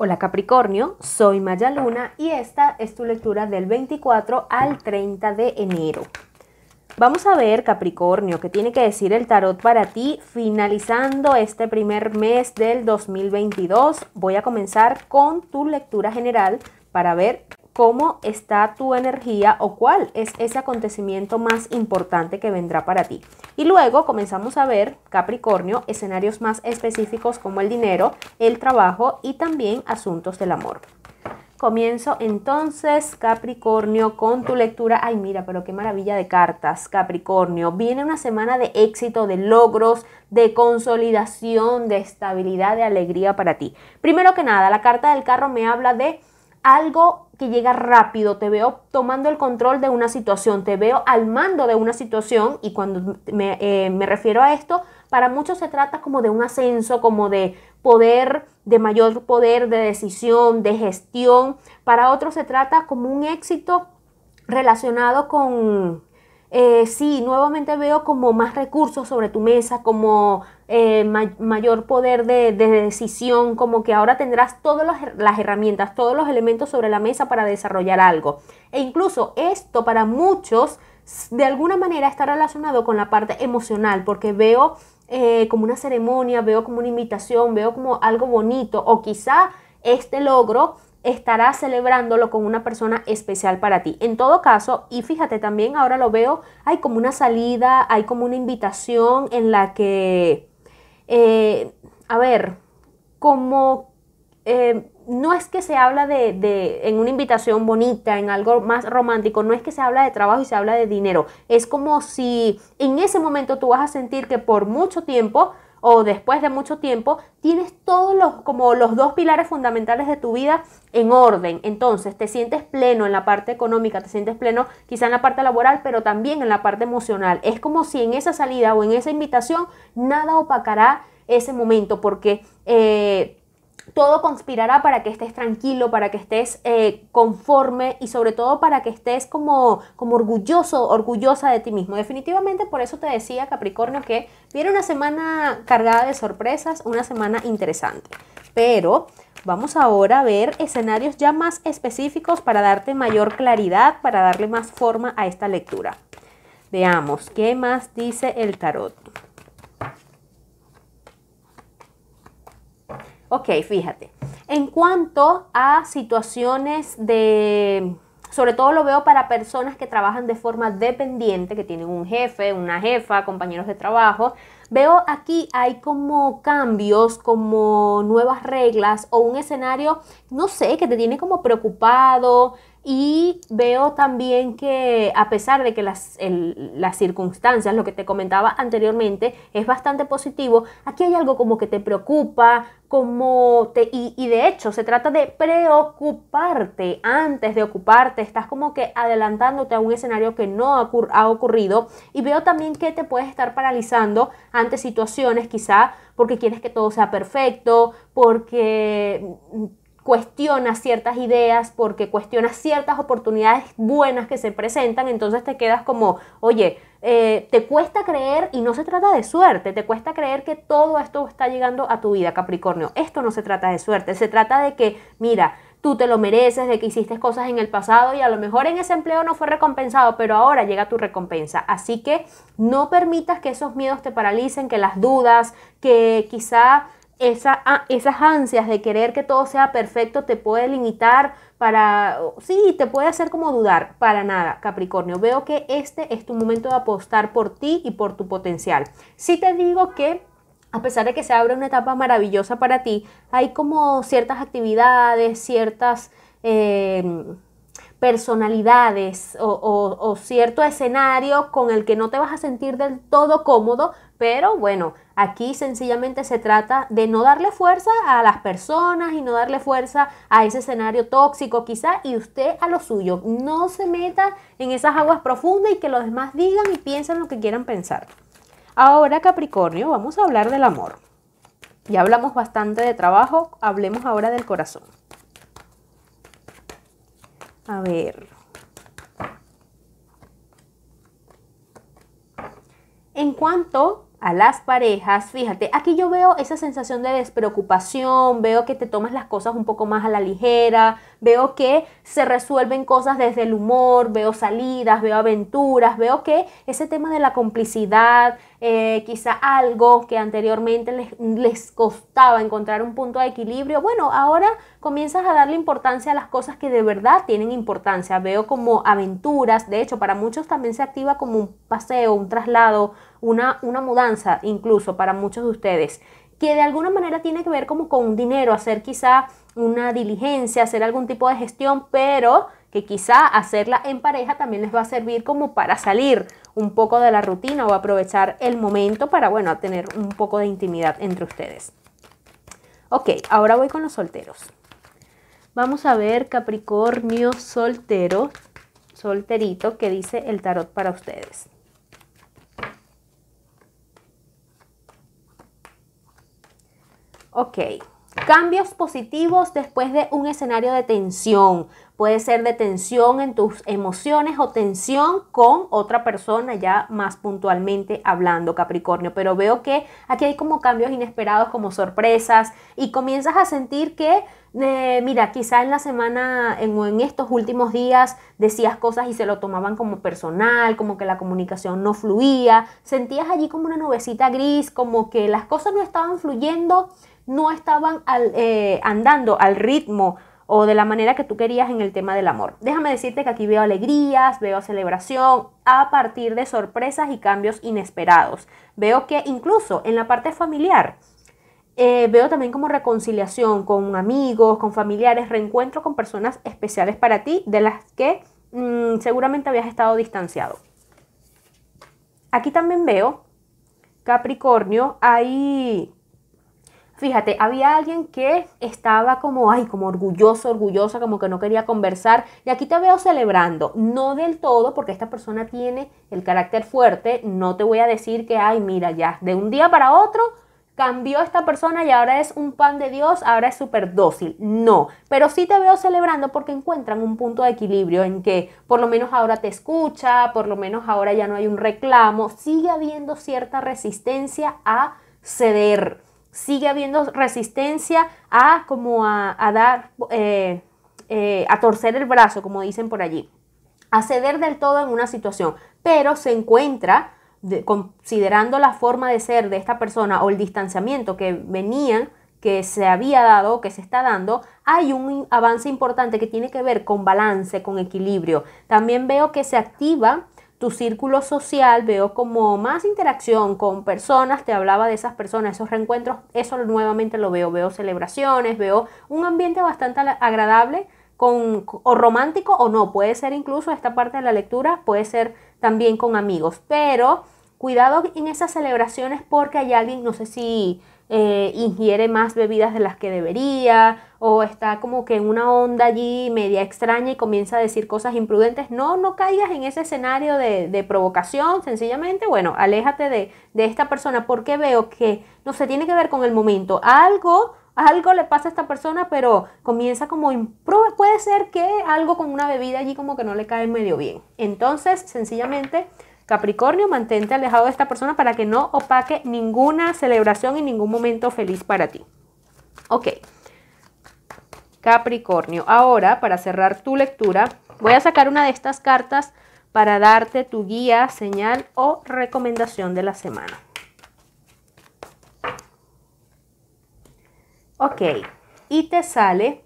Hola Capricornio, soy Maya Luna y esta es tu lectura del 24 al 30 de enero. Vamos a ver Capricornio, qué tiene que decir el tarot para ti finalizando este primer mes del 2022. Voy a comenzar con tu lectura general para ver cómo está tu energía o cuál es ese acontecimiento más importante que vendrá para ti. Y luego comenzamos a ver, Capricornio, escenarios más específicos como el dinero, el trabajo y también asuntos del amor. Comienzo entonces, Capricornio, con tu lectura. Ay, mira, pero qué maravilla de cartas, Capricornio. Viene una semana de éxito, de logros, de consolidación, de estabilidad, de alegría para ti. Primero que nada, la carta del carro me habla de algo que llega rápido, te veo tomando el control de una situación, te veo al mando de una situación y cuando me, eh, me refiero a esto, para muchos se trata como de un ascenso, como de poder, de mayor poder de decisión, de gestión, para otros se trata como un éxito relacionado con, eh, sí, nuevamente veo como más recursos sobre tu mesa, como eh, mayor poder de, decisión, como que ahora tendrás todas las, herramientas, todos los elementos sobre la mesa para desarrollar algo. E incluso esto para muchos de alguna manera está relacionado con la parte emocional, porque veo eh, como una ceremonia, veo como una invitación, veo como algo bonito o quizá este logro estarás celebrándolo con una persona especial para ti. En todo caso, y fíjate también, ahora lo veo, hay como una salida, hay como una invitación en la que, eh, a ver, como... Eh, no es que se habla de, de, en una invitación bonita, en algo más romántico, no es que se habla de trabajo y se habla de dinero. Es como si en ese momento tú vas a sentir que por mucho tiempo o después de mucho tiempo, tienes todos los, como los dos pilares fundamentales de tu vida en orden. Entonces, te sientes pleno en la parte económica, te sientes pleno quizá en la parte laboral, pero también en la parte emocional. Es como si en esa salida o en esa invitación nada opacará ese momento, porque eh, todo conspirará para que estés tranquilo, para que estés eh, conforme y sobre todo para que estés como, como orgulloso, orgullosa de ti mismo. Definitivamente por eso te decía Capricornio que viene una semana cargada de sorpresas, una semana interesante. Pero vamos ahora a ver escenarios ya más específicos para darte mayor claridad, para darle más forma a esta lectura. Veamos, ¿qué más dice el tarot? Ok, fíjate. En cuanto a situaciones de, sobre todo lo veo para personas que trabajan de forma dependiente, que tienen un jefe, una jefa, compañeros de trabajo, veo aquí hay como cambios, como nuevas reglas o un escenario, no sé, que te tiene como preocupado, y veo también que a pesar de que las, las, circunstancias, lo que te comentaba anteriormente, es bastante positivo, aquí hay algo como que te preocupa, como te, y, de hecho se trata de preocuparte antes de ocuparte, estás como que adelantándote a un escenario que no ha ocurrido y veo también que te puedes estar paralizando ante situaciones quizá porque quieres que todo sea perfecto, porque cuestionas ciertas ideas, porque cuestionas ciertas oportunidades buenas que se presentan, entonces te quedas como, oye, eh, te cuesta creer, y no se trata de suerte, te cuesta creer que todo esto está llegando a tu vida, Capricornio. Esto no se trata de suerte, se trata de que, mira, tú te lo mereces, de que hiciste cosas en el pasado y a lo mejor en ese empleo no fue recompensado, pero ahora llega tu recompensa. Así que no permitas que esos miedos te paralicen, que las dudas, que quizá Ah, esas ansias de querer que todo sea perfecto te puede limitar para, sí, te puede hacer como dudar, para nada, Capricornio. Veo que este es tu momento de apostar por ti y por tu potencial. Si sí te digo que a pesar de que se abre una etapa maravillosa para ti, hay como ciertas actividades, ciertas eh, personalidades o cierto escenario con el que no te vas a sentir del todo cómodo, pero bueno, Aquí sencillamente se trata de no darle fuerza a las personas y no darle fuerza a ese escenario tóxico quizá y usted a lo suyo. No se meta en esas aguas profundas y que los demás digan y piensen lo que quieran pensar. Ahora Capricornio, vamos a hablar del amor. Ya hablamos bastante de trabajo, hablemos ahora del corazón. A ver. En cuanto a las parejas, fíjate, aquí yo veo esa sensación de despreocupación, veo que te tomas las cosas un poco más a la ligera, veo que se resuelven cosas desde el humor, veo salidas, veo aventuras, veo que ese tema de la complicidad, eh, quizá algo que anteriormente les, costaba encontrar un punto de equilibrio. Bueno, ahora comienzas a darle importancia a las cosas que de verdad tienen importancia. Veo como aventuras, de hecho, para muchos también se activa como un paseo, un traslado, una, una mudanza incluso para muchos de ustedes que de alguna manera tiene que ver como con dinero, hacer quizá una diligencia, hacer algún tipo de gestión, pero que quizá hacerla en pareja también les va a servir como para salir un poco de la rutina o aprovechar el momento para, bueno, tener un poco de intimidad entre ustedes. Ok, ahora voy con los solteros. Vamos a ver Capricornio soltero, solterito, que dice el tarot para ustedes. Ok, Cambios positivos después de un escenario de tensión. Puede ser de tensión en tus emociones o tensión con otra persona ya más puntualmente hablando, Capricornio. Pero veo que aquí hay como cambios inesperados, como sorpresas, y comienzas a sentir que eh, mira, quizá en la semana en, en estos últimos días decías cosas y se lo tomaban como personal, como que la comunicación no fluía, sentías allí como una nubecita gris, como que las cosas no estaban fluyendo no estaban eh, andando al ritmo o de la manera que tú querías en el tema del amor. Déjame decirte que aquí veo alegrías, veo celebración a partir de sorpresas y cambios inesperados. Veo que incluso en la parte familiar, eh, veo también como reconciliación con amigos, con familiares, reencuentro con personas especiales para ti de las que mm, seguramente habías estado distanciado. Aquí también veo, Capricornio, hay Fíjate, había alguien que estaba como, ay, como orgulloso, orgullosa, como que no quería conversar. Y aquí te veo celebrando, no del todo, porque esta persona tiene el carácter fuerte. No te voy a decir que, ay, mira, ya, de un día para otro cambió esta persona y ahora es un pan de Dios, ahora es súper dócil. No, pero sí te veo celebrando porque encuentran un punto de equilibrio en que por lo menos ahora te escucha, por lo menos ahora ya no hay un reclamo, sigue habiendo cierta resistencia a ceder sigue habiendo resistencia a como a, dar, eh, eh, a torcer el brazo, como dicen por allí, a ceder del todo en una situación, pero se encuentra, considerando la forma de ser de esta persona o el distanciamiento que venían, que se había dado, que se está dando, hay un avance importante que tiene que ver con balance, con equilibrio. También veo que se activa tu círculo social, veo como más interacción con personas, te hablaba de esas personas, esos reencuentros, eso nuevamente lo veo, veo celebraciones, veo un ambiente bastante agradable con, o romántico o no, puede ser incluso esta parte de la lectura, puede ser también con amigos, pero cuidado en esas celebraciones porque hay alguien, no sé si eh, ingiere más bebidas de las que debería o está como que en una onda allí media extraña y comienza a decir cosas imprudentes. No, no caigas en ese escenario de, provocación, sencillamente, bueno, aléjate de, esta persona porque veo que no se tiene que ver con el momento. Algo algo le pasa a esta persona, pero comienza como puede ser que algo con una bebida allí como que no le cae medio bien. Entonces, sencillamente Capricornio, mantente alejado de esta persona para que no opaque ninguna celebración y ningún momento feliz para ti. Ok. Capricornio, ahora para cerrar tu lectura, voy a sacar una de estas cartas para darte tu guía, señal o recomendación de la semana. Ok, y te sale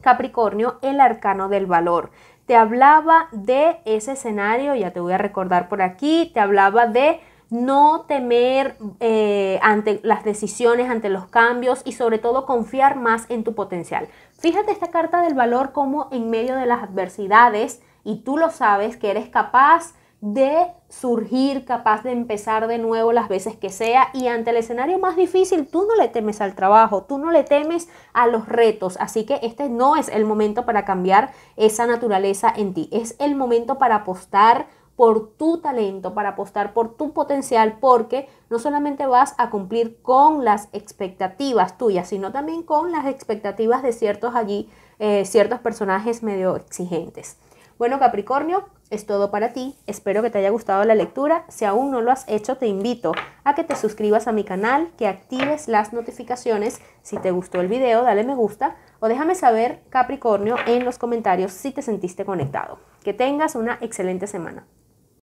Capricornio el arcano del valor te hablaba de ese escenario, ya te voy a recordar por aquí, te hablaba de no temer eh, ante las decisiones, ante los cambios y sobre todo confiar más en tu potencial. Fíjate esta carta del valor como en medio de las adversidades, y tú lo sabes, que eres capaz de surgir, capaz de empezar de nuevo las veces que sea y ante el escenario más difícil tú no le temes al trabajo, tú no le temes a los retos, así que este no es el momento para cambiar esa naturaleza en ti, es el momento para apostar por tu talento, para apostar por tu potencial, porque no solamente vas a cumplir con las expectativas tuyas, sino también con las expectativas de ciertos allí, eh, ciertos personajes medio exigentes. Bueno, Capricornio, es todo para ti. Espero que te haya gustado la lectura. Si aún no lo has hecho, te invito a que te suscribas a mi canal, que actives las notificaciones. Si te gustó el video, dale me gusta o déjame saber, Capricornio, en los comentarios si te sentiste conectado. Que tengas una excelente semana.